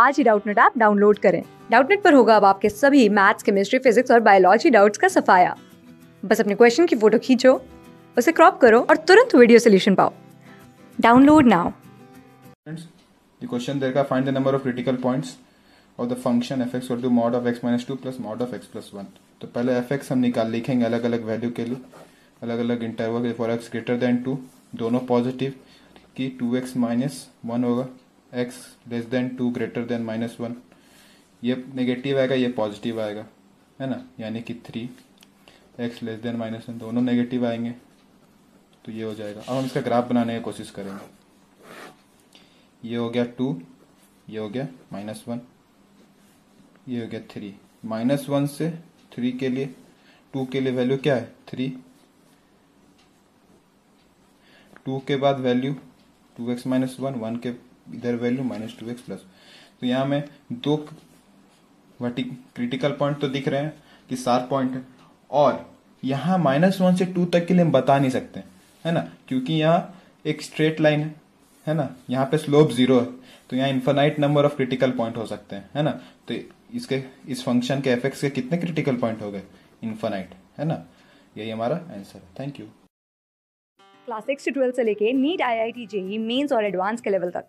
आज ही Doubtnut app download करें डाउटनेट पर होगा अब आपके सभी मैथ्स केमिस्ट्री फिजिक्स और बायोलॉजी डाउट्स का सफाया बस अपने क्वेश्चन की फोटो खींचो उसे क्रॉप करो और तुरंत वीडियो सोल्यूशन पाओ download now The question there ka find the number of critical points of the function f x equal to mod two plus mod of x plus one तो पहले F x हम निकाल लिखेंगे अलग अलग value के लिए अलग अलग interval for x greater than two दोनों पॉजिटिव कि टू एक्स माइनस वन होगा x less than two greater than minus one ये नेगेटिव आएगा ये पॉजिटिव आएगा है ना यानी कि three x less than minus one दोनों नेगेटिव आएंगे तो ये हो जाएगा अब हम इसका ग्राफ बनाने की कोशिश करेंगे ये हो गया टू ये हो गया माइनस वन ये हो गया थ्री माइनस वन से थ्री के लिए टू के लिए वैल्यू क्या है थ्री टू के बाद value two x minus one one के इधर value minus two x plus तो यहाँ में दो क्रिटिकल पॉइंट तो दिख रहे हैं कि सार पॉइंट और यहाँ माइनस वन से टू तक के लिए हम बता नहीं सकते है ना क्योंकि यहाँ एक स्ट्रेट लाइन है है ना यहाँ पे स्लोप जीरो है तो यहाँ infinite number of critical point हो सकते हैं है ना तो इसके इस फंक्शन के एफेक्ट्स के कितने क्रिटिकल पॉइंट हो गए इन्फानाइट है ना यही हमारा आंसर है थैंक यू क्लास सिक्स से ट्वेल्थ से लेके NEET I I T JEE mains और एडवांस के लेवल तक